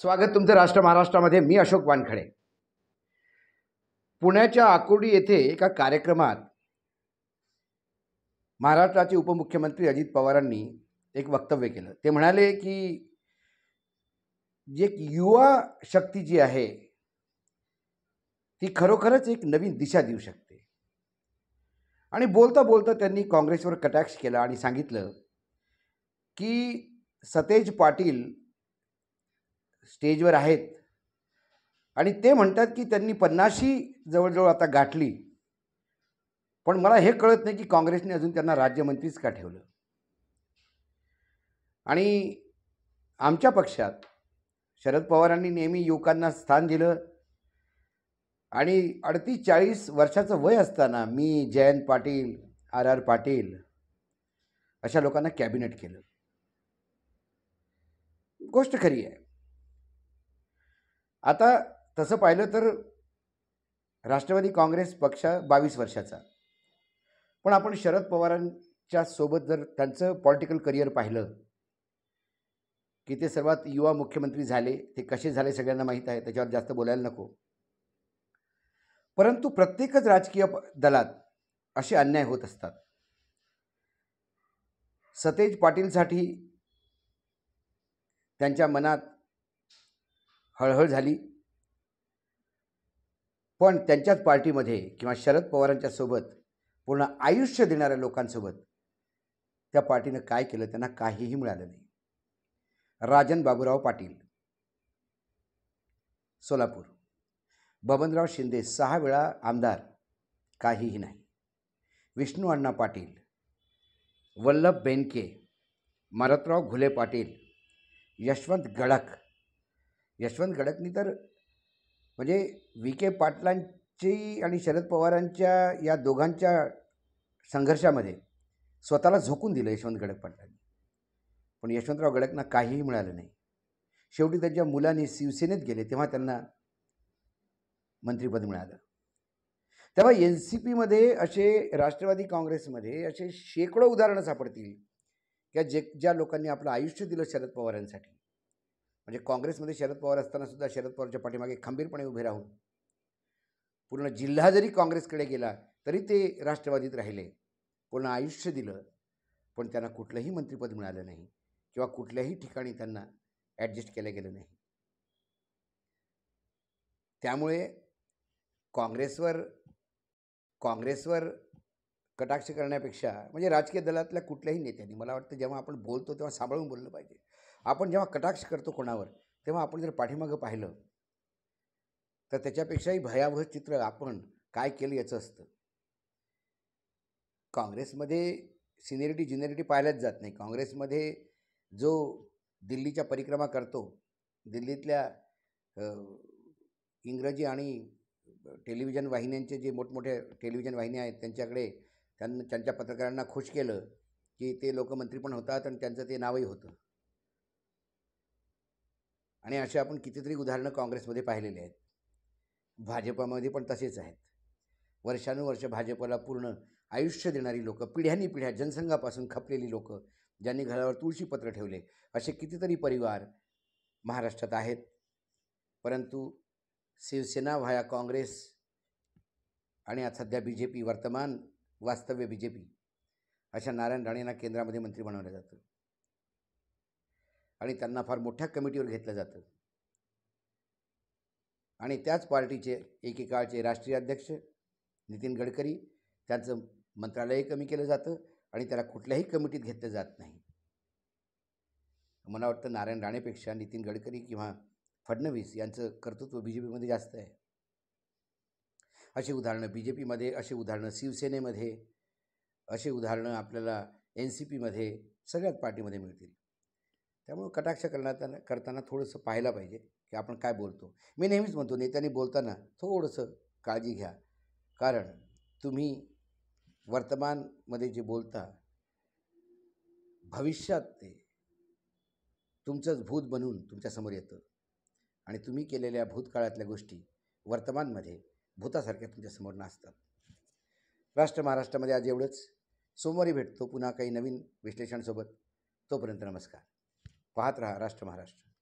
स्वागत तुमचं राष्ट्र महाराष्ट्रामध्ये मी अशोक वानखडे पुण्याच्या आकुर्डी येथे एका कार्यक्रमात महाराष्ट्राचे उपमुख्यमंत्री अजित पवारांनी एक वक्तव्य केलं ते म्हणाले की जे एक युवा शक्ती जी आहे ती खरोखरच एक नवीन दिशा देऊ शकते आणि बोलता बोलता त्यांनी काँग्रेसवर कटाक्ष केला आणि सांगितलं की सतेज पाटील स्टेजवर आहेत आणि ते म्हणतात की त्यांनी पन्नाशी जवळजवळ आता गाठली पण मला हे कळत नाही की काँग्रेसने अजून त्यांना राज्यमंत्रीच का ठेवलं आणि आमच्या पक्षात शरद पवारांनी नेहमी युवकांना स्थान दिलं आणि अडतीस चाळीस वर्षाचं वय असताना मी जयंत पाटील आर आर पाटील अशा लोकांना कॅबिनेट केलं गोष्ट खरी आहे आता तसं पाहिलं तर राष्ट्रवादी काँग्रेस पक्ष बावीस वर्षाचा पण आपण शरद पवारांच्या सोबत जर त्यांचं पॉलिटिकल करिअर पाहिलं की ते सर्वात युवा मुख्यमंत्री झाले ते कसे झाले सगळ्यांना माहीत आहे त्याच्यावर जास्त बोलायला नको परंतु प्रत्येकच राजकीय दलात असे अन्याय होत असतात सतेज पाटीलसाठी त्यांच्या मनात हळहळ झाली पण त्यांच्याच पार्टीमध्ये किंवा शरद पवारांच्या सोबत पूर्ण आयुष्य देणाऱ्या लोकांसोबत त्या पार्टीनं काय केलं त्यांना काहीही मिळालं नाही राजन बाबूराव पाटील सोलापूर बबनराव शिंदे सहा वेळा आमदार काहीही नाही विष्णू अण्णा पाटील वल्लभ बेनके मारतराव घुले पाटील यशवंत गडक यशवंत गडकनी तर म्हणजे वी के पाटलांची आणि शरद पवारांच्या या दोघांच्या संघर्षामध्ये स्वतःला झोकून दिलं यशवंत गडक पाटलांनी पण यशवंतराव गडकना काहीही मिळालं नाही शेवटी त्यांच्या मुलांनी शिवसेनेत गेले तेव्हा त्यांना मंत्रिपद मिळालं तेव्हा एन सी पीमध्ये असे राष्ट्रवादी काँग्रेसमध्ये असे शेकडो उदाहरणं सापडतील की जे ज्या लोकांनी आपलं आयुष्य दिलं शरद पवारांसाठी म्हणजे काँग्रेसमध्ये शरद पवार असतानासुद्धा शरद पवारच्या पाठीमागे खंबीरपणे उभे राहून पूर्ण जिल्हा जरी काँग्रेसकडे गेला तरी ते राष्ट्रवादीत राहिले पूर्ण आयुष्य दिलं पण त्यांना कुठलंही मंत्रिपद मिळालं नाही किंवा कुठल्याही ठिकाणी त्यांना ॲडजस्ट केलं गेलं नाही त्यामुळे काँग्रेसवर काँग्रेसवर कटाक्ष करण्यापेक्षा म्हणजे राजकीय दलातल्या कुठल्याही नेत्यांनी मला वाटतं जेव्हा आपण बोलतो तेव्हा सांभाळून बोललं पाहिजे आपण जेव्हा कटाक्ष करतो कोणावर तेव्हा आपण जर पाठीमागं पाहिलं तर त्याच्यापेक्षाही भयावह चित्र आपण काय केलं याचं असतं काँग्रेसमध्ये सिनियरिटी ज्युनियरिटी पाहिल्याच जात नाही काँग्रेसमध्ये जो दिल्लीच्या परिक्रमा करतो दिल्लीतल्या इंग्रजी आणि टेलिव्हिजन वाहिन्यांचे जे मोठमोठ्या टेलिव्हिजन वाहिन्या आहेत त्यांच्याकडे त्यांना त्यांच्या पत्रकारांना खुश केलं की ते लोकमंत्री पण होतात आणि त्यांचं ते नावही होतं आणि अशा आपण कितीतरी उदाहरणं काँग्रेसमध्ये पाहिलेली आहेत भाजपामध्ये पण तसेच आहेत वर्षानुवर्ष भाजपला पूर्ण आयुष्य देणारी लोकं पिढ्यानी पिढ्या जनसंघापासून खपलेली लोकं ज्यांनी घरावर तुळशीपत्र ठेवले असे कितीतरी परिवार महाराष्ट्रात आहेत परंतु शिवसेना व्हाया काँग्रेस आणि आज सध्या बी जे पी वर्तमान वास्तव्य बी जे पी अशा नारायण राणेंना केंद्रामध्ये मंत्री बनवलं जातं आणि त्यांना फार मोठ्या कमिटीवर घेतलं जातं आणि त्याच पार्टीचे एकेकाळचे राष्ट्रीय अध्यक्ष नितीन गडकरी त्यांचं मंत्रालय कमी केलं जातं आणि त्याला कुठल्याही कमिटीत घेतलं जात नाही मला वाटतं नारायण राणेपेक्षा नितीन गडकरी किंवा फडणवीस यांचं कर्तृत्व बी जे पीमध्ये जास्त आहे अशी उदाहरणं बी जे पीमध्ये अशी उदाहरणं शिवसेनेमध्ये अशी उदाहरणं आपल्याला एन सी पीमध्ये सगळ्याच पार्टीमध्ये मिळतील त्यामुळं कटाक्ष करण्यात करताना थोडंसं पाहायला पाहिजे की आपण काय बोलतो मी नेहमीच म्हणतो नेत्यांनी बोलताना थोडंसं काळजी घ्या कारण तुम्ही वर्तमानमध्ये जे बोलता भविष्यात ते तुमचंच भूत बनून तुमच्यासमोर येतं आणि तुम्ही केलेल्या भूतकाळातल्या गोष्टी वर्तमानमध्ये भूतासारख्या तुमच्यासमोर नाचतात राष्ट्र महाराष्ट्रामध्ये आज एवढंच सोमवारी भेटतो पुन्हा काही नवीन विश्लेषणसोबत तोपर्यंत नमस्कार पाहत राहा राष्ट्र महाराष्ट्र